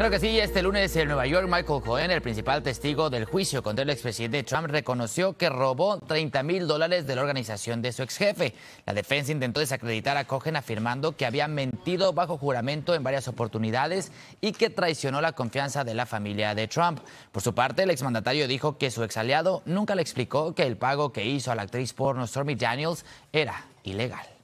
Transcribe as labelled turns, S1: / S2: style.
S1: Claro que sí, este lunes en Nueva York, Michael Cohen, el principal testigo del juicio contra el expresidente Trump, reconoció que robó 30 mil dólares de la organización de su ex jefe. La defensa intentó desacreditar a Cohen afirmando que había mentido bajo juramento en varias oportunidades y que traicionó la confianza de la familia de Trump. Por su parte, el exmandatario dijo que su ex aliado nunca le explicó que el pago que hizo a la actriz porno Stormy Daniels era ilegal.